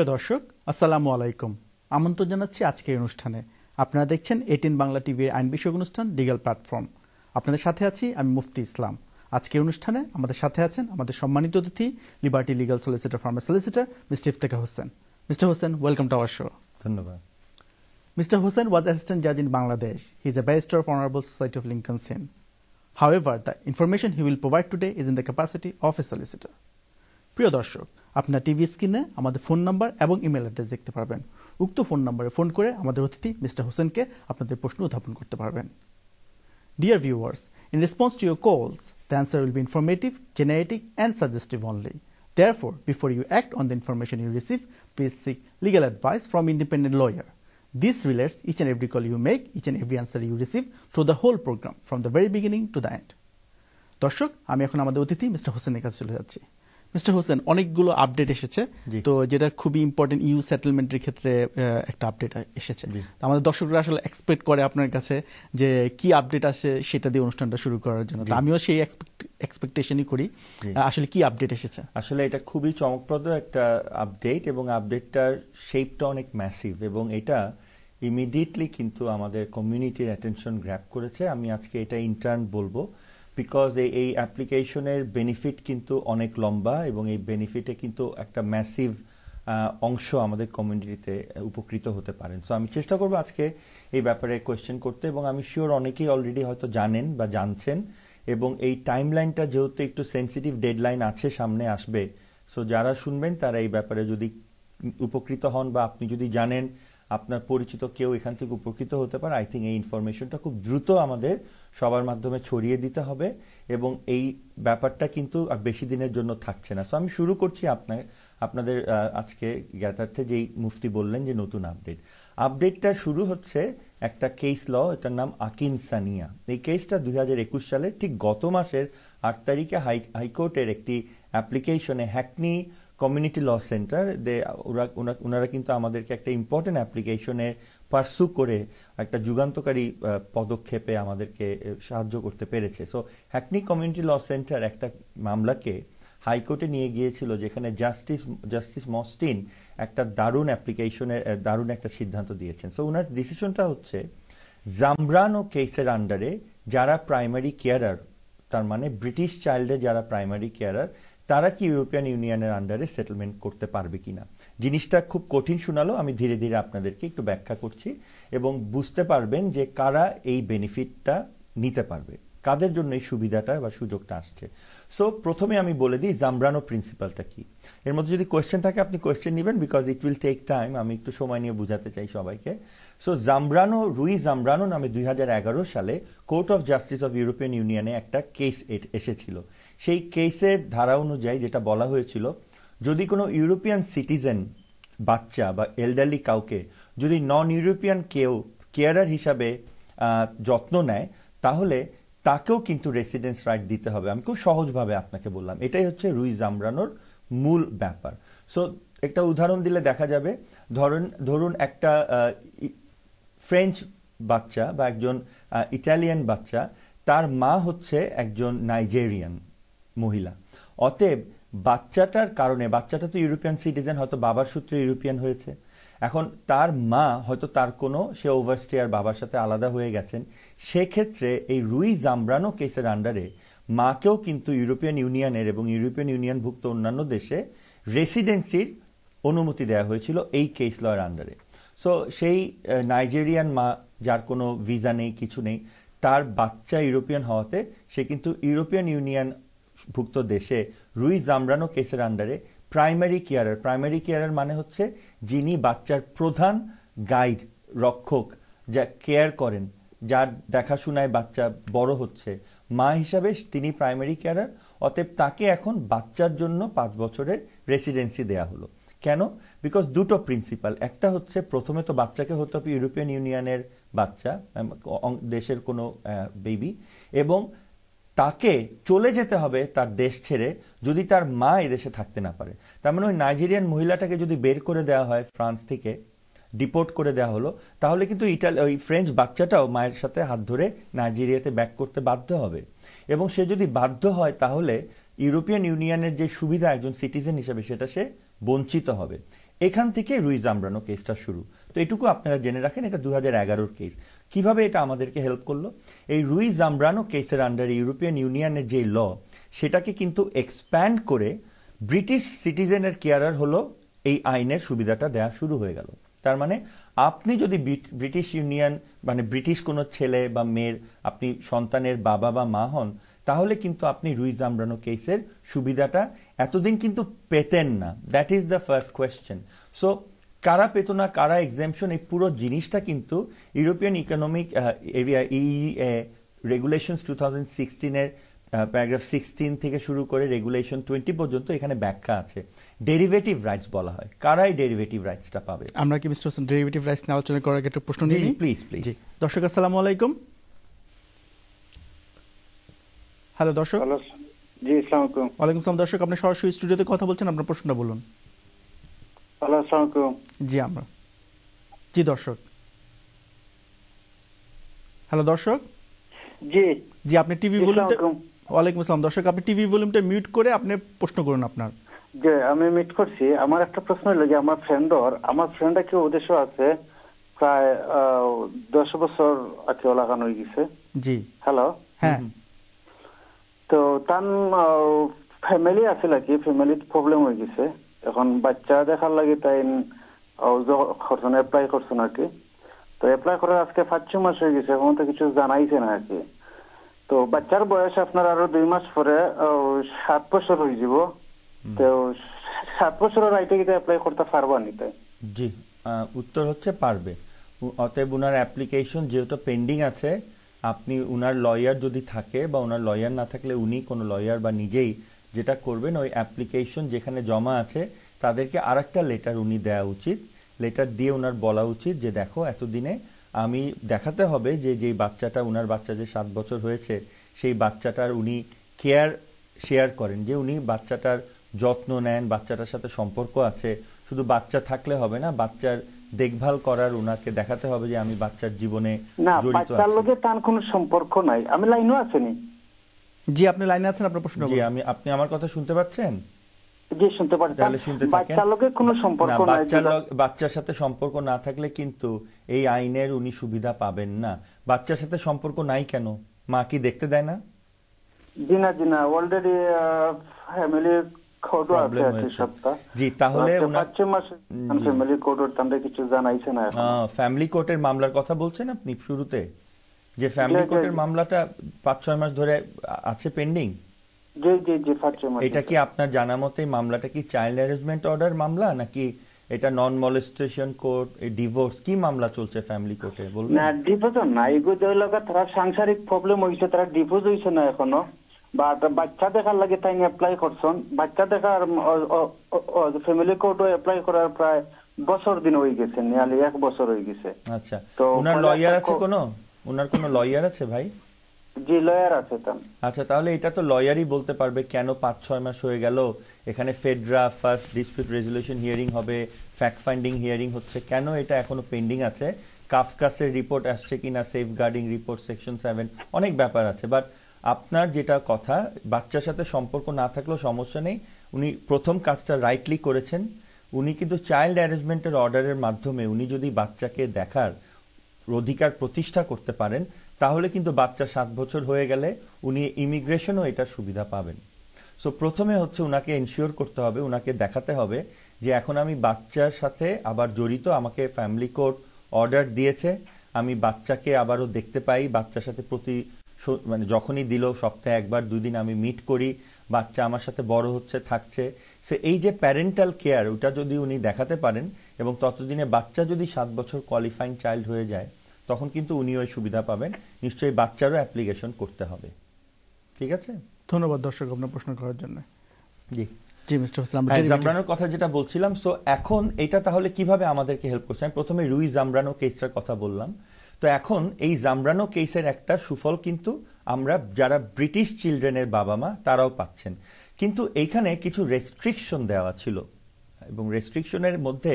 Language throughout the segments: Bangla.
প্রিয় দর্শক আসসালামু আলাইকুম আমন্ত্রণ জানাচ্ছি আজকের অনুষ্ঠানে আপনারা দেখছেন এটিন বাংলা টিভির আইন বিষয়ক অনুষ্ঠান লিগাল প্ল্যাটফর্ম আপনাদের সাথে আছি আমি মুফতি ইসলাম আজকের অনুষ্ঠানে আমাদের সাথে আছেন আমাদের সম্মানিত অতিথি লিবার্টি লিগাল সলিসিটার ফার্মার solicitor mister Iftekhar Hossain mister Hossain welcome to our show ধন্যবাদ মিস্টার হোসেন ওয়াজ অ্যাসিস্ট্যান্ট জাজ in Bangladesh he is a barrister of honourable society of Lincoln's Inn However, the information he will provide today is in the capacity of a solicitor প্রিয় দর্শক আপনার টিভি স্ক্রিনে আমাদের ফোন নাম্বার এবং ইমেল অ্যাড্রেস দেখতে পারবেন উক্ত ফোন নাম্বারে ফোন করে আমাদের অতিথি মিস্টার হোসেনকে আপনাদের প্রশ্ন উত্থাপন করতে পারবেন Dear viewers, in response to your calls, the answer will be informative, generic, and suggestive only. Therefore, before you act on the information you receive, please seek legal advice from independent lawyer. This relates each and every call you make, each and every answer you receive through the whole program from the very beginning to the end. দর্শক আমি এখন আমাদের অতিথি মিস্টার হোসেনের কাছে চলে যাচ্ছি মিস্টার হোসেন অনেকগুলো আপডেট এসেছে তো যেটা খুবই ইম্পর্টেন্ট ইউ সেটেলমেন্টের ক্ষেত্রে একটা আপডেট এসেছে আমাদের দর্শকরা আসলে এক্সপেক্ট করে আপনার কাছে যে কি আপডেট আসে সেটা দিয়ে অনুষ্ঠানটা শুরু করার জন্য আমিও সেই এক্সপেকটেশনই করি আসলে কি আপডেট এসেছে আসলে এটা খুবই চমকপ্রদ একটা আপডেট এবং আপডেটটার শেপটা অনেক ম্যাসিভ এবং এটা ইমিডিয়েটলি কিন্তু আমাদের কমিউনিটির অ্যাটেনশন গ্র্যাপ করেছে আমি আজকে এটা ইন্টার্ন বলবো বিকজ এই এই অ্যাপ্লিকেশনের বেনিফিট কিন্তু অনেক লম্বা এবং এই বেনিফিটে কিন্তু একটা ম্যাসিভ অংশ আমাদের কমিউনিটিতে উপকৃত হতে পারেন সো আমি চেষ্টা করবো আজকে এই ব্যাপারে কোয়েশ্চেন করতে এবং আমি শিওর অনেকেই অলরেডি হয়তো জানেন বা জানছেন এবং এই টাইম লাইনটা যেহেতু একটু সেন্সিটিভ ডেডলাইন আছে সামনে আসবে সো যারা শুনবেন তারা এই ব্যাপারে যদি উপকৃত হন বা আপনি যদি জানেন আপনার পরিচিত কেউ এখান থেকে উপকৃত হতে পারে আই থিঙ্ক এই ইনফরমেশনটা খুব দ্রুত আমাদের সবার মাধ্যমে ছড়িয়ে দিতে হবে এবং এই ব্যাপারটা কিন্তু আর বেশি দিনের জন্য থাকছে না সো আমি শুরু করছি আপনার আপনাদের আজকে জ্ঞাতার্থে যেই মুফতি বললেন যে নতুন আপডেট আপডেটটা শুরু হচ্ছে একটা কেস ল এটার নাম আকিন সানিয়া এই কেসটা দুই সালের ঠিক গত মাসের আট তারিখে হাই হাইকোর্টের একটি অ্যাপ্লিকেশনে Hackney community law centre they ওরা ওনারা কিন্তু আমাদেরকে একটা ইম্পর্টেন্ট অ্যাপ্লিকেশনে পার্সু করে একটা যুগান্তকারী পদক্ষেপে আমাদেরকে সাহায্য করতে পেরেছে so Hackney community law centre একটা মামলাকে হাইকোর্টে নিয়ে গিয়েছিল যেখানে জাস্টিস জাস্টিস মস্টিন একটা দারুণ অ্যাপ্লিকেশনের দারুণ একটা সিদ্ধান্ত দিয়েছেন সো ওনার ডিসিশনটা হচ্ছে ও কেসের আন্ডারে যারা প্রাইমারি কেয়ারার তার মানে ব্রিটিশ চাইল্ডের যারা প্রাইমারি কেয়ারার তারা কি ইউরোপিয়ান ইউনিয়নের আন্ডারে সেটেলমেন্ট করতে পারবে কিনা জিনিসটা খুব কঠিন শোনালো আমি ধীরে ধীরে আপনাদেরকে একটু ব্যাখ্যা করছি এবং বুঝতে পারবেন যে কারা এই বেনিফিটটা নিতে পারবে কাদের জন্য এই সুবিধাটা বা সুযোগটা আসছে সো প্রথমে আমি বলে দিই জামব্রানো প্রিন্সিপালটা কি এর মধ্যে যদি কোয়েশ্চেন থাকে আপনি কোয়েশ্চেন নেবেন because it will take time আমি একটু সময় নিয়ে বোঝাতে চাই সবাইকে সো জামব্রানো রুই জামব্রানো নামে দুই সালে court of justice of European ইউনিয়নে একটা কেস এসেছিল সেই কেসের ধারা অনুযায়ী যেটা বলা হয়েছিল যদি কোনো ইউরোপিয়ান সিটিজেন বাচ্চা বা এলডারলি কাউকে যদি নন ইউরোপিয়ান কেউ কেয়ারার হিসাবে যত্ন নেয় তাহলে তাকেও কিন্তু রেসিডেন্স রাইট দিতে হবে আমি খুব সহজভাবে আপনাকে বললাম এটাই হচ্ছে রুই জামরানোর মূল ব্যাপার সো একটা উদাহরণ দিলে দেখা যাবে ধরুন ধরুন একটা ফ্রেঞ্চ বাচ্চা বা একজন ইটালিয়ান বাচ্চা তার মা হচ্ছে একজন নাইজেরিয়ান মহিলা অতএব বাচ্চাটার কারণে বাচ্চাটা তো ইউরোপিয়ান সিটিজেন হয়তো বাবার সূত্রে ইউরোপিয়ান হয়েছে এখন তার মা হয়তো তার কোনো সে ওভারস্টেয়ার বাবার সাথে আলাদা হয়ে গেছেন সেক্ষেত্রে এই রুই জামরানো কেসের আন্ডারে মাকেও কিন্তু ইউরোপিয়ান ইউনিয়নের এবং ইউরোপিয়ান ইউনিয়নভুক্ত অন্যান্য দেশে রেসিডেন্সির অনুমতি দেওয়া হয়েছিল এই কেস লয়ের আন্ডারে সো সেই নাইজেরিয়ান মা যার কোনো ভিসা নেই কিছু নেই তার বাচ্চা ইউরোপিয়ান হওয়াতে সে কিন্তু ইউরোপিয়ান ইউনিয়ন ভুক্ত দেশে রুই জামরানো কেসের আন্ডারে প্রাইমারি কেয়ারার প্রাইমারি কেয়ারার মানে হচ্ছে যিনি বাচ্চার প্রধান গাইড রক্ষক যা কেয়ার করেন যার দেখাশোনায় বাচ্চা বড় হচ্ছে মা হিসাবে তিনি প্রাইমারি কেয়ারার অতএব তাকে এখন বাচ্চার জন্য পাঁচ বছরের রেসিডেন্সি দেয়া হলো কেন বিকজ দুটো প্রিন্সিপাল একটা হচ্ছে প্রথমে তো বাচ্চাকে হতে হবে ইউরোপিয়ান ইউনিয়নের বাচ্চা দেশের কোনো বেবি এবং তাকে চলে যেতে হবে তার দেশ ছেড়ে যদি তার মা এদেশে থাকতে না পারে তার মানে ওই নাইজেরিয়ান মহিলাটাকে যদি বের করে দেওয়া হয় ফ্রান্স থেকে ডিপোর্ট করে দেওয়া হলো তাহলে কিন্তু ইটালি ওই ফ্রেঞ্চ বাচ্চাটাও মায়ের সাথে হাত ধরে নাইজেরিয়াতে ব্যাক করতে বাধ্য হবে এবং সে যদি বাধ্য হয় তাহলে ইউরোপিয়ান ইউনিয়নের যে সুবিধা একজন সিটিজেন হিসেবে সেটা সে বঞ্চিত হবে এখান থেকে রুই জামরানো কেসটা শুরু তো এটুকু আপনারা জেনে রাখেন এটা দু হাজার কেস কিভাবে এটা আমাদেরকে হেল্প করলো এই রুই জামরানো কেসের আন্ডার ইউরোপিয়ান ইউনিয়নের যে ল সেটাকে কিন্তু এক্সপ্যান্ড করে ব্রিটিশ সিটিজেনের কেয়ারার হলো এই আইনের সুবিধাটা দেয়া শুরু হয়ে গেল তার মানে আপনি যদি ব্রিটিশ ইউনিয়ন মানে ব্রিটিশ কোনো ছেলে বা মেয়ের আপনি সন্তানের বাবা বা মা হন তাহলে কিন্তু আপনি রুইজ জামরানো কেসের সুবিধাটা এতদিন কিন্তু পেতেন না that is the first question so কারা পেত না কারা এক্সামশন এই পুরো জিনিসটা কিন্তু ইউরোপিয়ান ইকোনমিক এরিয়া এ রেগুলেশনস টু থাউজেন্ড সিক্সটিনের প্যারাগ্রাফ সিক্সটিন থেকে শুরু করে রেগুলেশন টোয়েন্টি পর্যন্ত এখানে ব্যাখ্যা আছে ডেরিভেটিভ রাইটস বলা হয় কারাই ডেরিভেটিভ রাইটসটা পাবে আমরা কি মিস্টার ডেরিভেটিভ রাইটস নিয়ে আলোচনা করার একটা প্রশ্ন নিই প্লিজ প্লিজ দর্শক আসসালামু আলাইকুম হ্যালো দর্শক জি আসসালামু আলাইকুম ওয়ালাইকুম আসসালাম দর্শক আপনি সরাসরি স্টুডিওতে কথা বলছেন আপনার প্রশ্নটা বলুন হ্যালো আসসালামু জি আমরা জি দর্শক হ্যালো দর্শক জি জি আপনি টিভি ভলিউমটা ওয়ালাইকুম আসসালাম দর্শক আপনি টিভি ভলিউমটা মিউট করে আপনি প্রশ্ন করুন আপনার যে আমি মিট করছি আমার একটা প্রশ্ন হলো যে আমার ফ্রেন্ড ওর আমার ফ্রেন্ডটা কি উদ্দেশ্য আছে প্রায় দশ বছর আছে লাগানো হয়ে গেছে জি হ্যালো হ্যাঁ তো তান ফ্যামিলি আছিল আর কি ফ্যামিলিত প্রবলেম হয়ে গেছে এখন বাচ্চা দেখার লাগে তাই করছেন অ্যাপ্লাই করছেন আর কি তো অ্যাপ্লাই করার আজকে পাঁচ ছ মাস হয়ে গেছে এখন তো কিছু জানাইছে না আর কি তো বাচ্চার বয়স আপনার আরো দুই মাস পরে সাত বছর হয়ে যাব তো সাত বছরের আইটে কিন্তু অ্যাপ্লাই করতে পারবো নি তাই জি উত্তর হচ্ছে পারবে অতএব ওনার অ্যাপ্লিকেশন যেহেতু পেন্ডিং আছে আপনি ওনার লয়ার যদি থাকে বা ওনার লয়ার না থাকলে উনি কোনো লয়ার বা নিজেই যেটা করবেন ওই অ্যাপ্লিকেশন যেখানে জমা আছে তাদেরকে আর একটা লেটার উনি দেওয়া উচিত লেটার দিয়ে ওনার বলা উচিত যে দেখো এতদিনে আমি দেখাতে হবে যে যেই বাচ্চাটা ওনার বাচ্চা যে সাত বছর হয়েছে সেই বাচ্চাটার উনি কেয়ার শেয়ার করেন যে উনি বাচ্চাটার যত্ন নেন বাচ্চাটার সাথে সম্পর্ক আছে শুধু বাচ্চা থাকলে হবে না বাচ্চার দেখভাল করার উনাকে দেখাতে হবে যে আমি বাচ্চার জীবনে জড়িত আছি না লগে তার কোনো সম্পর্ক নাই আমি লাইনও আছেনি জি আপনি লাইনে আছেন আপনার প্রশ্ন জি আমি আপনি আমার কথা শুনতে পাচ্ছেন জি শুনতে পাচ্ছি তাহলে শুনতে থাকেন বাচ্চার লগে কোনো সম্পর্ক নাই বাচ্চার বাচ্চার সাথে সম্পর্ক না থাকলে কিন্তু এই আইনের উনি সুবিধা পাবেন না বাচ্চার সাথে সম্পর্ক নাই কেন মা কি দেখতে দেয় না জি না জি না অলরেডি ফ্যামিলি এটা কি আপনার জানা মতে মামলাটা কি চাইল্ড অ্যারেঞ্জমেন্ট অর্ডার মামলা নাকি এটা নন মলেস্টেশন কোর্ট ডিভোর্স কি মামলা চলছে ফ্যামিলি কোর্টে না ডিভোর্স না এগুলো তারা সাংসারিক প্রবলেম হইছে তারা ডিভোর্স হইছে না এখনো বাট বাচ্চা দেখার লাগে তাই অ্যাপ্লাই করছেন বাচ্চা দেখার ফ্যামিলি কোর্টও অ্যাপ্লাই করার প্রায় বছর দিন হয়ে গেছে নিয়ালি এক বছর হয়ে গেছে আচ্ছা তো ওনার লয়ার আছে কোনো ওনার কোনো লয়ার আছে ভাই জি লয়ার আছে তো আচ্ছা তাহলে এটা তো লয়ারই বলতে পারবে কেন পাঁচ ছয় মাস হয়ে গেল এখানে ফেডরা ফার্স্ট ডিসপিউট রেজুলেশন হিয়ারিং হবে ফ্যাক্ট ফাইন্ডিং হিয়ারিং হচ্ছে কেন এটা এখনো পেন্ডিং আছে কাফকাসের রিপোর্ট আসছে কিনা safeguarding report section seven অনেক ব্যাপার আছে বাট আপনার যেটা কথা বাচ্চার সাথে সম্পর্ক না থাকলেও সমস্যা নেই উনি প্রথম কাজটা রাইটলি করেছেন উনি কিন্তু চাইল্ড অ্যারেঞ্জমেন্টের অর্ডারের মাধ্যমে উনি যদি বাচ্চাকে দেখার অধিকার প্রতিষ্ঠা করতে পারেন তাহলে কিন্তু বাচ্চা সাত বছর হয়ে গেলে উনি ইমিগ্রেশনও এটার সুবিধা পাবেন সো প্রথমে হচ্ছে ওনাকে এনশিওর করতে হবে ওনাকে দেখাতে হবে যে এখন আমি বাচ্চার সাথে আবার জড়িত আমাকে ফ্যামিলি কোর্ট অর্ডার দিয়েছে আমি বাচ্চাকে আবারও দেখতে পাই বাচ্চার সাথে প্রতি মানে যখনই দিল সপ্তাহে একবার দুদিন আমি মিট করি বাচ্চা আমার সাথে বড় হচ্ছে থাকছে সে এই যে প্যারেন্টাল কেয়ার ওটা যদি উনি দেখাতে পারেন এবং ততদিনে বাচ্চা যদি সাত বছর কোয়ালিফাইং চাইল্ড হয়ে যায় তখন কিন্তু উনি ওই সুবিধা পাবেন নিশ্চয়ই বাচ্চারও অ্যাপ্লিকেশন করতে হবে ঠিক আছে ধন্যবাদ দর্শক আপনার প্রশ্ন করার জন্য জি জি মিস্টার হ্যাঁ, জামরানোর কথা যেটা বলছিলাম সো এখন এটা তাহলে কিভাবে আমাদেরকে হেল্প করছে আমি প্রথমে রুই জামরানো কেসটার কথা বললাম তো এখন এই জামরানো কেসের একটা সুফল কিন্তু আমরা যারা ব্রিটিশ চিলড্রেনের বাবা মা তারাও পাচ্ছেন কিন্তু এইখানে কিছু রেস্ট্রিকশন দেওয়া ছিল এবং রেস্ট্রিকশনের মধ্যে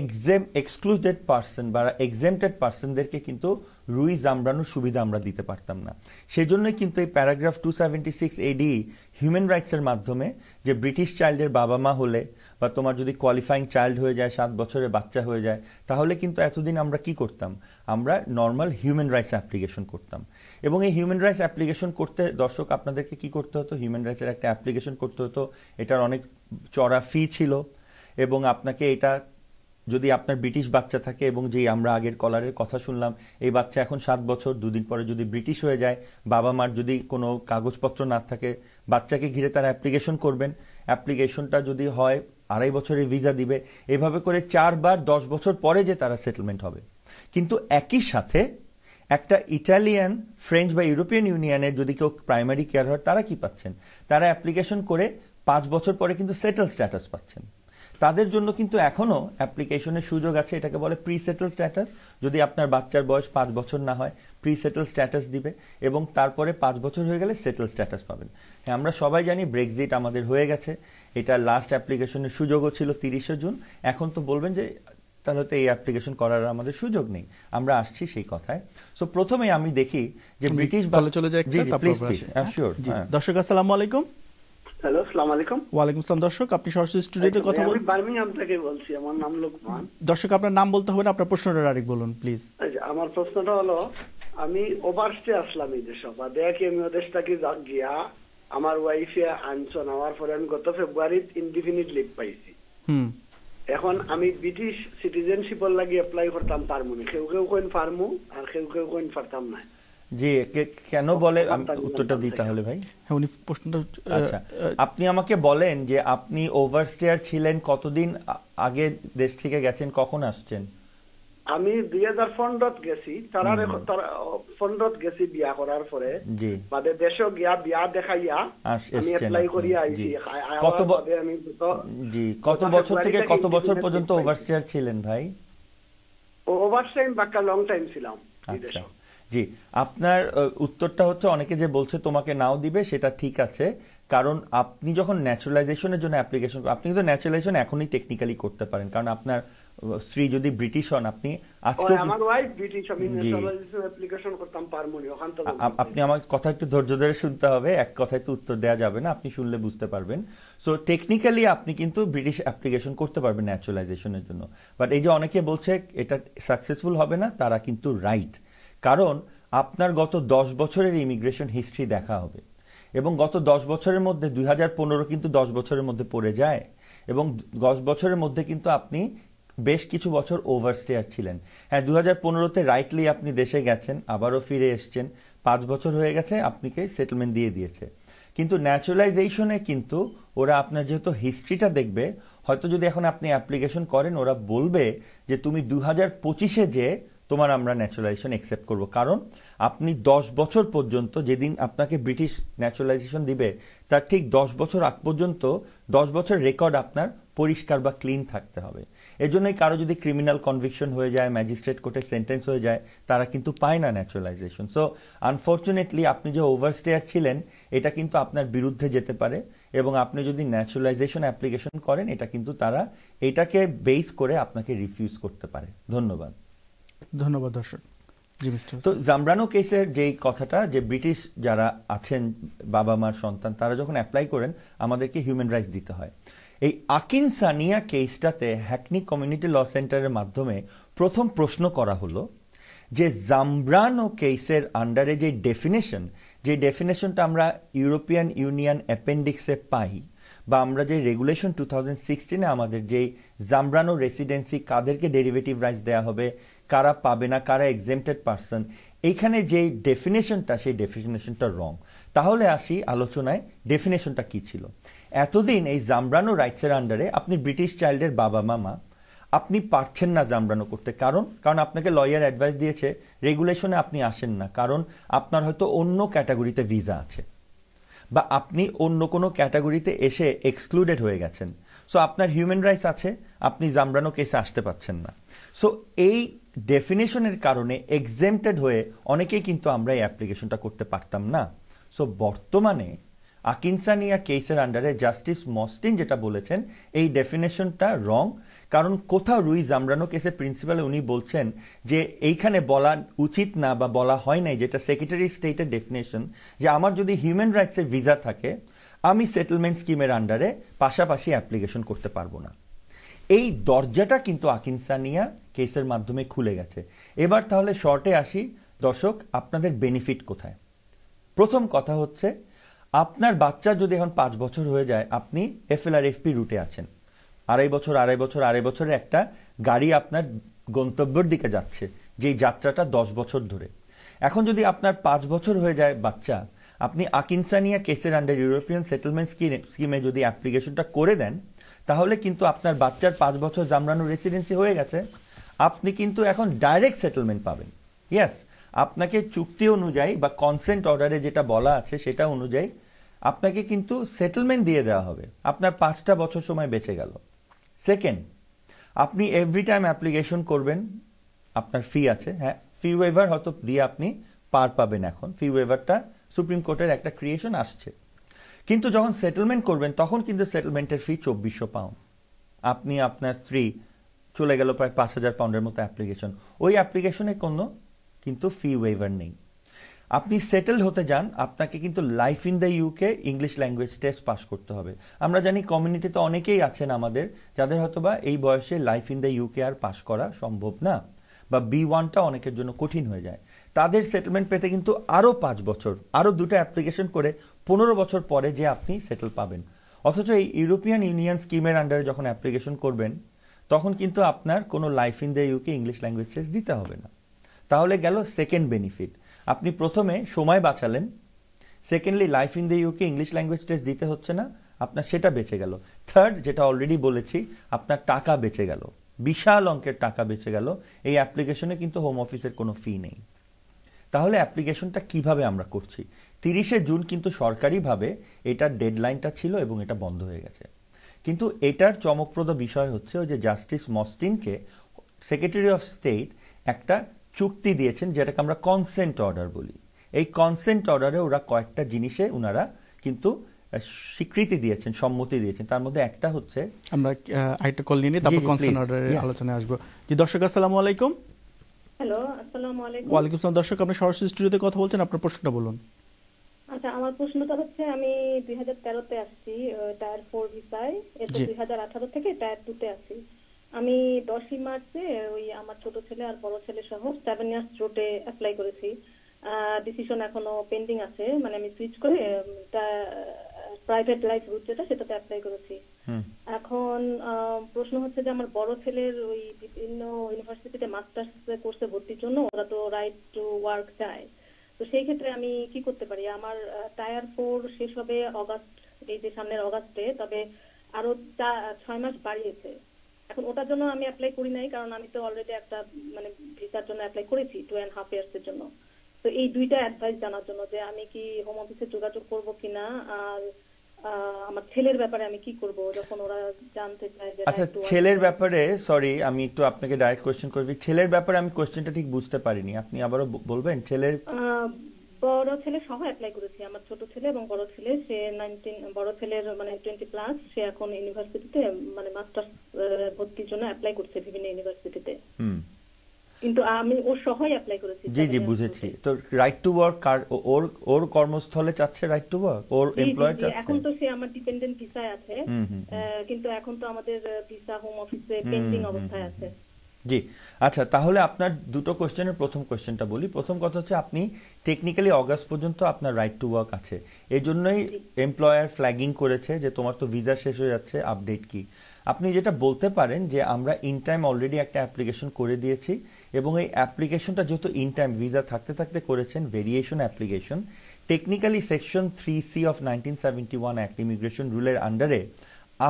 এক্সেম এক্সক্লুডেড পার্সন বা এক্সেমটেড পার্সনদেরকে কিন্তু রুই জামরানোর সুবিধা আমরা দিতে পারতাম না সেই জন্যই কিন্তু এই paragraph two seventy six ADE human রাইটসের মাধ্যমে যে ব্রিটিশ চাইল্ডের বাবা মা হলে বা তোমার যদি কোয়ালিফাইং চাইল্ড হয়ে যায় সাত বছরের বাচ্চা হয়ে যায় তাহলে কিন্তু এতদিন আমরা কি করতাম আমরা নর্মাল হিউম্যান রাইটস অ্যাপ্লিকেশন করতাম এবং এই হিউম্যান রাইটস অ্যাপ্লিকেশন করতে দর্শক আপনাদেরকে কি করতে হতো হিউম্যান রাইটসের একটা অ্যাপ্লিকেশন করতে হতো এটার অনেক চড়া ফি ছিল এবং আপনাকে এটা যদি আপনার ব্রিটিশ বাচ্চা থাকে এবং যেই আমরা আগের কলারের কথা শুনলাম এই বাচ্চা এখন সাত বছর দুদিন পরে যদি ব্রিটিশ হয়ে যায় বাবা মার যদি কোনো কাগজপত্র না থাকে বাচ্চাকে ঘিরে তারা অ্যাপ্লিকেশন করবেন অ্যাপ্লিকেশনটা যদি হয় আড়াই বছরের ভিসা দিবে এভাবে করে চারবার দশ বছর পরে যে তারা সেটেলমেন্ট হবে কিন্তু একই সাথে একটা ইটালিয়ান ফ্রেঞ্চ বা ইউরোপিয়ান ইউনিয়নের যদি কেউ প্রাইমারি কেয়ার হয় তারা কি পাচ্ছেন তারা অ্যাপ্লিকেশন করে পাঁচ বছর পরে কিন্তু সেটেল স্ট্যাটাস পাচ্ছেন তাদের জন্য কিন্তু এখনও অ্যাপ্লিকেশনের সুযোগ আছে এটাকে বলে প্রি সেটেল স্ট্যাটাস যদি আপনার বাচ্চার বয়স পাঁচ বছর না হয় প্রি সেটেল স্ট্যাটাস দিবে এবং তারপরে পাঁচ বছর হয়ে গেলে সেটেল স্ট্যাটাস পাবেন হ্যাঁ আমরা সবাই জানি ব্রেক্সিট আমাদের হয়ে গেছে এটা লাস্ট অ্যাপ্লিকেশনের সুযোগও ছিল তিরিশে জুন এখন তো বলবেন যে তাহলে তো এই অ্যাপ্লিকেশন করার আমাদের সুযোগ নেই আমরা আসছি সেই কথায় সো প্রথমে আমি দেখি যে ব্রিটিশ ভালো চলে যায় একটা তারপর আসি হ্যাঁ? হ্যাঁ। দর্শক আসসালামু আলাইকুম হ্যালো আসসালামু আলাইকুম ওয়ালাইকুম আসসালাম দর্শক আপনি সরাসরি স্টুডিওতে আচ্ছা, কথা বলছেন আমি বার্মিংহাম থেকে বলছি আমার নাম লোকমান দর্শক আপনার নাম বলতে হবে না আপনার প্রশ্নটা ডাইরেক্ট বলুন প্লিজ আমার প্রশ্নটা হলো আমি ওভারস্টে আসলাম এই দেশে বা দেখি আমি ওদেশ থেকে গিয়া আমার ওয়াইফে আনছন আমার পরে আমি গত ফেব্রুয়ারিতে ইনডিফিনিট লিভ পাইছি হুম এখন আমি ব্রিটিশ সিটিজেনশিপর লাগি অ্যাপ্লাই করতাম পারমু না কেউ কেউ কইন পারমু আর কেউ কেউ কইন পারতাম না জি কেন বলে উত্তরটা দিই তাহলে ভাই হ্যাঁ উনি প্রশ্নটা আচ্ছা আপনি আমাকে বলেন যে আপনি ওভারস্টেয়ার ছিলেন কতদিন আগে দেশ থেকে গেছেন কখন আসছেন আমি দুই হাজার পনেরোত গেছি তারা পনেরোত গেছি বিয়া করার পরে মানে দেশে গিয়া বিয়া দেখাইয়া আমি এপ্লাই করিয়া আইছি কত আমি জি কত বছর থেকে কত বছর পর্যন্ত ওভারস্টেয়ার ছিলেন ভাই ওভারস্টেয়ার বাক্কা লং টাইম ছিলাম আচ্ছা জি আপনার উত্তরটা হচ্ছে অনেকে যে বলছে তোমাকে নাও দিবে সেটা ঠিক আছে কারণ আপনি যখন ন্যাচারালাইজেশনের জন্য অ্যাপ্লিকেশন আপনি কিন্তু ন্যাচারালাইজেশন এখনই টেকনিক্যালি করতে পারেন কারণ আপনার স্ত্রী যদি ব্রিটিশ হন আপনি আজকে আমার ওয়াইফ ব্রিটিশ আমি ন্যাচারালাইজেশন অ্যাপ্লিকেশন করতাম পারমু ওখান থেকে আপনি আমার কথা একটু ধৈর্য ধরে শুনতে হবে এক কথায় তো উত্তর দেয়া যাবে না আপনি শুনলে বুঝতে পারবেন সো টেকনিক্যালি আপনি কিন্তু ব্রিটিশ অ্যাপ্লিকেশন করতে পারবেন ন্যাচারালাইজেশনের জন্য বাট এই যে অনেকে বলছে এটা সাকসেসফুল হবে না তারা কিন্তু রাইট কারণ আপনার গত দশ বছরের ইমিগ্রেশন হিস্ট্রি দেখা হবে এবং গত দশ বছরের মধ্যে দুই হাজার পনেরো কিন্তু দশ বছরের মধ্যে পড়ে যায় এবং দশ বছরের মধ্যে কিন্তু আপনি বেশ কিছু বছর ওভারস্টেয়ার ছিলেন হ্যাঁ দু হাজার পনেরোতে রাইটলি আপনি দেশে গেছেন আবারও ফিরে এসছেন পাঁচ বছর হয়ে গেছে আপনাকে সেটেলমেন্ট দিয়ে দিয়েছে কিন্তু ন্যাচুরালাইজেশনে কিন্তু ওরা আপনার যেহেতু হিস্ট্রিটা দেখবে হয়তো যদি এখন আপনি অ্যাপ্লিকেশন করেন ওরা বলবে যে তুমি দু হাজার পঁচিশে যে তোমার আমরা ন্যাচুরালাইজেশন অ্যাকসেপ্ট করব কারণ আপনি দশ বছর পর্যন্ত যেদিন আপনাকে ব্রিটিশ ন্যাচুরালাইজেশন দিবে তার ঠিক দশ বছর আগ পর্যন্ত দশ বছর রেকর্ড আপনার পরিষ্কার বা ক্লিন থাকতে হবে এর জন্যই কারো যদি ক্রিমিনাল কনভিকশন হয়ে যায় ম্যাজিস্ট্রেট কোর্টে সেন্টেন্স হয়ে যায় তারা কিন্তু পায় না ন্যাচুরালাইজেশন সো আনফর্চুনেটলি আপনি যে ওভারস্টেয়ার ছিলেন এটা কিন্তু আপনার বিরুদ্ধে যেতে পারে এবং আপনি যদি ন্যাচুরালাইজেশন অ্যাপ্লিকেশন করেন এটা কিন্তু তারা এটাকে বেস করে আপনাকে রিফিউজ করতে পারে ধন্যবাদ ধন্যবাদ দর্শক তো জামরানো কেসের যে কথাটা যে ব্রিটিশ যারা আছেন বাবা মার সন্তান তারা যখন অ্যাপ্লাই করেন আমাদেরকে হিউম্যান রাইটস দিতে হয় এই আকিন সানিয়া কেসটাতে হ্যাকনি কমিউনিটি ল সেন্টারের মাধ্যমে প্রথম প্রশ্ন করা হলো যে জামব্রানো কেসের আন্ডারে যে ডেফিনেশন যে ডেফিনেশনটা আমরা ইউরোপিয়ান ইউনিয়ন অ্যাপেন্ডিক্সে পাই বা আমরা যে রেগুলেশন টু থাউজেন্ড সিক্সটিনে আমাদের যেই জামরানো রেসিডেন্সি কাদেরকে ডেরিভেটিভ রাইটস দেওয়া হবে কারা পাবে না কারা এক্সেমটেড পার্সন এইখানে যেই ডেফিনেশনটা সেই ডেফিনেশনটা রং তাহলে আসি আলোচনায় ডেফিনেশনটা কি ছিল এতদিন এই জামরানো রাইটসের আন্ডারে আপনি ব্রিটিশ চাইল্ডের বাবা মামা আপনি পারছেন না জামরানো করতে কারণ কারণ আপনাকে লয়ার অ্যাডভাইস দিয়েছে রেগুলেশনে আপনি আসেন না কারণ আপনার হয়তো অন্য ক্যাটাগরিতে ভিসা আছে বা আপনি অন্য কোনো ক্যাটাগরিতে এসে এক্সক্লুডেড হয়ে গেছেন সো আপনার হিউম্যান রাইটস আছে আপনি জামরানো কেসে আসতে পাচ্ছেন না সো এই ডেফিনেশনের কারণে এক্সেমটেড হয়ে অনেকেই কিন্তু আমরা এই অ্যাপ্লিকেশনটা করতে পারতাম না সো বর্তমানে আকিনসানিয়া কেসের আন্ডারে জাস্টিস মস্টিন যেটা বলেছেন এই ডেফিনেশনটা রং কারণ কোথাও রুই জামরানো কেসের প্রিন্সিপালে উনি বলছেন যে এইখানে বলা উচিত না বা বলা হয় নাই যেটা সেক্রেটারি স্টেটের ডেফিনেশন যে আমার যদি হিউম্যান রাইটসের ভিসা থাকে আমি সেটেলমেন্ট স্কিমের আন্ডারে পাশাপাশি অ্যাপ্লিকেশন করতে পারবো না এই দরজাটা কিন্তু আকিনসানিয়া কেসের মাধ্যমে খুলে গেছে এবার তাহলে শর্টে আসি দর্শক আপনাদের বেনিফিট কোথায় প্রথম কথা হচ্ছে আপনার বাচ্চা যদি এখন পাঁচ বছর হয়ে যায় আপনি এফপি রুটে আছেন আড়াই বছর আড়াই বছর আড়াই বছরের একটা গাড়ি আপনার গন্তব্যের দিকে যাচ্ছে যেই যাত্রাটা দশ বছর ধরে এখন যদি আপনার পাঁচ বছর হয়ে যায় বাচ্চা আপনি আকিনসানিয়া কেসের আন্ডার ইউরোপিয়ান সেটেলমেন্ট স্কিমে যদি অ্যাপ্লিকেশনটা করে দেন তাহলে কিন্তু আপনার বাচ্চার পাঁচ বছর জামরানো রেসিডেন্সি হয়ে গেছে আপনি কিন্তু এখন ডাইরেক্ট সেটেলমেন্ট পাবেন ইয়াস আপনাকে চুক্তি অনুযায়ী বা কনসেন্ট অর্ডারে যেটা বলা আছে সেটা অনুযায়ী আপনাকে কিন্তু সেটেলমেন্ট দিয়ে দেওয়া হবে আপনার পাঁচটা বছর সময় বেঁচে গেল সেকেন্ড আপনি এভরি টাইম অ্যাপ্লিকেশন করবেন আপনার ফি আছে হ্যাঁ ফি ওয়েভার হয়তো দিয়ে আপনি পার পাবেন এখন ফি ওয়েভারটা সুপ্রিম কোর্টের একটা ক্রিয়েশন আসছে কিন্তু যখন সেটেলমেন্ট করবেন তখন কিন্তু সেটেলমেন্টের ফি চব্বিশশো পাউন্ড আপনি আপনার স্ত্রী চলে গেল প্রায় পাঁচ হাজার পাউন্ডের মতো অ্যাপ্লিকেশন ওই অ্যাপ্লিকেশনে কোনো কিন্তু ফি ওয়েভার নেই আপনি সেটেল হতে যান আপনাকে কিন্তু life in the UK English language test pass করতে হবে আমরা জানি কমিউনিটিতে অনেকেই আছেন আমাদের যাদের হয়তোবা এই বয়সে লাইফ ইন দ্য ইউকে আর পাস করা সম্ভব না বা বি ওয়ানটা অনেকের জন্য কঠিন হয়ে যায় তাদের সেটেলমেন্ট পেতে কিন্তু আরও পাঁচ বছর আরও দুটো অ্যাপ্লিকেশন করে পনেরো বছর পরে যে আপনি সেটেল পাবেন অথচ এই ইউরোপিয়ান ইউনিয়ন স্কিমের আন্ডারে যখন অ্যাপ্লিকেশন করবেন তখন কিন্তু আপনার কোনো life in the UK English language test দিতে হবে না তাহলে গেল সেকেন্ড বেনিফিট আপনি প্রথমে সময় বাঁচালেন secondly life in the UK English language test দিতে হচ্ছে না আপনার সেটা বেঁচে গেল থার্ড যেটা অলরেডি বলেছি আপনার টাকা বেঁচে গেল বিশাল অঙ্কের টাকা বেঁচে গেল এই অ্যাপ্লিকেশনে কিন্তু হোম অফিসের কোনো ফি নেই তাহলে অ্যাপ্লিকেশনটা কিভাবে আমরা করছি তিরিশে জুন কিন্তু সরকারিভাবে এটার ডেডলাইনটা ছিল এবং এটা বন্ধ হয়ে গেছে কিন্তু এটার চমকপ্রদ বিষয় হচ্ছে ওই যে জাস্টিস মস্টিনকে সেক্রেটারি অফ স্টেট একটা চুক্তি দিয়েছেন যেটাকে আমরা কনসেন্ট অর্ডার বলি এই কনসেন্ট অর্ডারে ওরা কয়েকটা জিনিসে ওনারা কিন্তু স্বীকৃতি দিয়েছেন সম্মতি দিয়েছেন তার মধ্যে একটা হচ্ছে আমরা আইটা কল নিয়ে তারপর কনসেন্ট অর্ডারের আলোচনায় আসবো জি দর্শক আসসালামু আলাইকুম হ্যালো আসসালামু আলাইকুম ওয়ালাইকুম আসসালাম দর্শক আপনি সরাসরি স্টুডিওতে কথা বলছেন আপনার প্রশ্নটা বলুন আচ্ছা আমার প্রশ্নটা হচ্ছে আমি 2013 তে আসছি টায়ার 4 ভিসায় এরপর 2018 থেকে টায়ার 2 তে আছি আমি দশই মার্চে ওই আমার ছোট ছেলে আর বড় ছেলে সহ সেভেন ইয়ার্স রোডে অ্যাপ্লাই করেছি ডিসিশন এখনো পেন্ডিং আছে মানে আমি সুইচ করে প্রাইভেট লাইফ রুট যেটা সেটাতে অ্যাপ্লাই করেছি এখন প্রশ্ন হচ্ছে যে আমার বড় ছেলের ওই বিভিন্ন ইউনিভার্সিটিতে মাস্টার্স কোর্সে ভর্তির জন্য ওরা তো রাইট টু ওয়ার্ক চায় তো সেই ক্ষেত্রে আমি কি করতে পারি আমার টায়ার ফোর শেষ হবে অগাস্ট এই যে সামনের অগাস্টে তবে আরো ছয় মাস বাড়িয়েছে এখন ওটার জন্য আমি অ্যাপ্লাই করি নাই কারণ আমি তো অলরেডি একটা মানে ভিসার জন্য অ্যাপ্লাই করেছি টু অ্যান্ড হাফ ইয়ার্স এর জন্য তো এই দুইটা অ্যাডভাইস জানার জন্য যে আমি কি হোম অফিসে যোগাযোগ করব কিনা আর আমার ছেলের ব্যাপারে আমি কি করব যখন ওরা জানতে চায় যে আচ্ছা হ্যাঁ, ছেলের ব্যাপারে সরি আমি একটু আপনাকে ডাইরেক্ট কোশ্চেন করবি ছেলের ব্যাপারে আমি কোশ্চেনটা ঠিক বুঝতে পারিনি আপনি আবারও বলবেন ছেলের বড় ছেলে সহ অ্যাপ্লাই করেছি আমার ছোট ছেলে এবং বড় ছেলে সে নাইনটিন বড় ছেলের মানে টোয়েন্টি প্লাস সে এখন ইউনিভার্সিটিতে মানে মাস্টার্স ভর্তির জন্য অ্যাপ্লাই করছে বিভিন্ন ইউনিভার্সিটিতে কিন্তু আমি ওর সহই অ্যাপ্লাই করেছি জি জি বুঝেছি তো রাইট টু ওয়ার্ক ওর ওর কর্মস্থলে চাচ্ছে রাইট টু ওয়ার্ক ওর এমপ্লয়ার চাচ্ছে এখন তো সে আমার ডিপেন্ডেন্ট ভিসায় আছে কিন্তু এখন তো আমাদের ভিসা হোম অফিসে পেন্ডিং অবস্থায় আছে জি আচ্ছা তাহলে আপনার দুটো কোশ্চেনের প্রথম কোয়েশ্চেনটা বলি প্রথম কথা হচ্ছে আপনি টেকনিক্যালি অগাস্ট পর্যন্ত আপনার রাইট টু ওয়ার্ক আছে এই জন্যই এমপ্লয়ার ফ্ল্যাগিং করেছে যে তোমার তো ভিসা শেষ হয়ে যাচ্ছে আপডেট কি আপনি যেটা বলতে পারেন যে আমরা ইন টাইম অলরেডি একটা অ্যাপ্লিকেশন করে দিয়েছি এবং এই অ্যাপ্লিকেশনটা যেহেতু ইন টাইম ভিসা থাকতে থাকতে করেছেন variation application technically section three C of nineteen seventy one act immigration রুলের আন্ডারে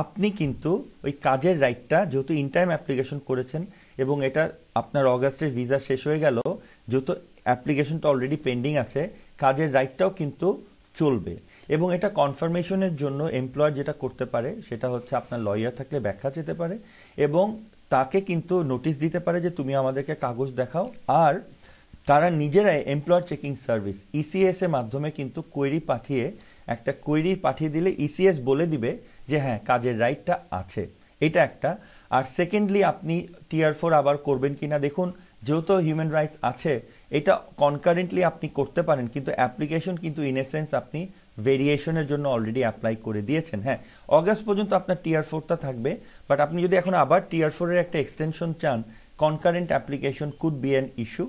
আপনি কিন্তু ওই কাজের রাইটটা যেহেতু ইন টাইম অ্যাপ্লিকেশন করেছেন এবং এটা আপনার অগাস্টের ভিসা শেষ হয়ে গেল যেহেতু অ্যাপ্লিকেশনটা অলরেডি পেন্ডিং আছে কাজের রাইটটাও কিন্তু চলবে এবং এটা কনফার্মেশনের জন্য এমপ্লয়ার যেটা করতে পারে সেটা হচ্ছে আপনার লয়ার থাকলে ব্যাখ্যা যেতে পারে এবং তাকে কিন্তু নোটিশ দিতে পারে যে তুমি আমাদেরকে কাগজ দেখাও আর তারা নিজেরাই এমপ্লয়ার চেকিং সার্ভিস ইসিএস এর মাধ্যমে কিন্তু কোয়েরি পাঠিয়ে একটা কোয়েরি পাঠিয়ে দিলে ইসিএস e বলে দিবে যে হ্যাঁ কাজের রাইটটা আছে এটা একটা আর সেকেন্ডলি আপনি টিয়ার ফোর আবার করবেন কি না দেখুন যেহেতু হিউম্যান রাইটস আছে এটা কনকারেন্টলি আপনি করতে পারেন কিন্তু অ্যাপ্লিকেশন কিন্তু ইন এসেন্স আপনি ভেরিয়েশনের জন্য অলরেডি অ্যাপ্লাই করে দিয়েছেন হ্যাঁ অগাস্ট পর্যন্ত আপনার টিয়ার ফোরটা থাকবে বাট আপনি যদি এখন আবার টিয়ার ফোরের একটা এক্সটেনশন চান concurrent application could be an issue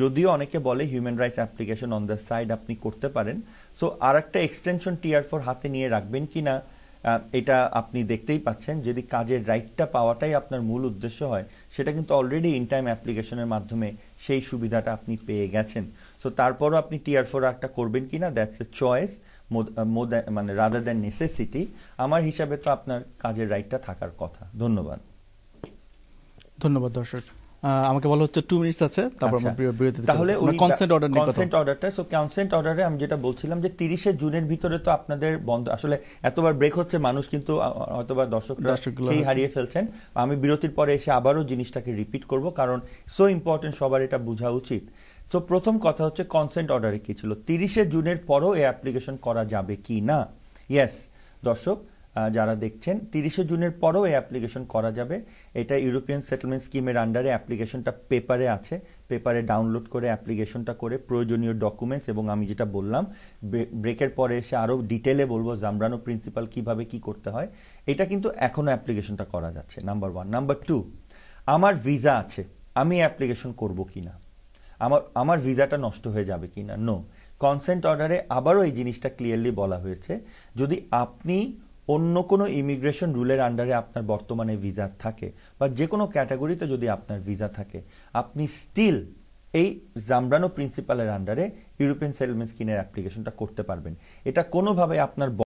যদিও অনেকে বলে human rights application on the side আপনি করতে পারেন সো আর একটা এক্সটেনশন টিয়ার ফোর হাতে নিয়ে রাখবেন কি না এটা আপনি দেখতেই পাচ্ছেন যদি কাজের রাইটটা পাওয়াটাই আপনার মূল উদ্দেশ্য হয় সেটা কিন্তু অলরেডি ইন টাইম অ্যাপ্লিকেশনের মাধ্যমে সেই সুবিধাটা আপনি পেয়ে গেছেন সো তারপরও আপনি টিয়ার ফোর একটা করবেন কি না দ্যাটস এ চয়েস মানে রাদার দ্যান নেসেসিটি আমার হিসাবে তো আপনার কাজের রাইটটা থাকার কথা ধন্যবাদ ধন্যবাদ দর্শক আমাকে বলা হচ্ছে টু মিনিটস আছে তারপর আচ্ছা। আমরা বিরতিতে তাহলে ওই কনসেন্ট অর্ডার নিয়ে কনসেন্ট অর্ডারটা সো কনসেন্ট অর্ডারে আমি যেটা বলছিলাম যে 30 জুনের ভিতরে তো আপনাদের বন্ধ আসলে এতবার ব্রেক হচ্ছে মানুষ কিন্তু অথবা দর্শকরা সেই হারিয়ে ফেলছেন আমি বিরতির পরে এসে আবারো জিনিসটাকে রিপিট করব কারণ সো ইম্পর্টেন্ট সবার এটা বোঝা উচিত তো প্রথম কথা হচ্ছে কনসেন্ট অর্ডারে কি ছিল তিরিশে জুনের পরও এই অ্যাপ্লিকেশন করা যাবে কি না ইয়েস দর্শক যারা দেখছেন তিরিশে জুনের পরেও এই অ্যাপ্লিকেশন করা যাবে এটা ইউরোপিয়ান সেটেলমেন্ট স্কিমের আন্ডারে অ্যাপ্লিকেশনটা পেপারে আছে পেপারে ডাউনলোড করে অ্যাপ্লিকেশনটা করে প্রয়োজনীয় ডকুমেন্টস এবং আমি যেটা বললাম ব্রেকের পরে এসে আরও ডিটেলে বলবো জামরানো প্রিন্সিপাল কিভাবে কি করতে হয় এটা কিন্তু এখনও অ্যাপ্লিকেশনটা করা যাচ্ছে নাম্বার ওয়ান নাম্বার টু আমার ভিসা আছে আমি অ্যাপ্লিকেশন করব কি না আমার আমার ভিসাটা নষ্ট হয়ে যাবে কি না নো কনসেন্ট অর্ডারে আবারও এই জিনিসটা ক্লিয়ারলি বলা হয়েছে যদি আপনি অন্য কোনো ইমিগ্রেশন রুলের আন্ডারে আপনার বর্তমানে ভিসা থাকে বা যে কোনো ক্যাটাগরিতে যদি আপনার ভিসা থাকে আপনি স্টিল এই জামরানো প্রিন্সিপালের আন্ডারে ইউরোপিয়ান সেটেলমেন্ট স্কিমের অ্যাপ্লিকেশনটা করতে পারবেন এটা কোনোভাবে আপনার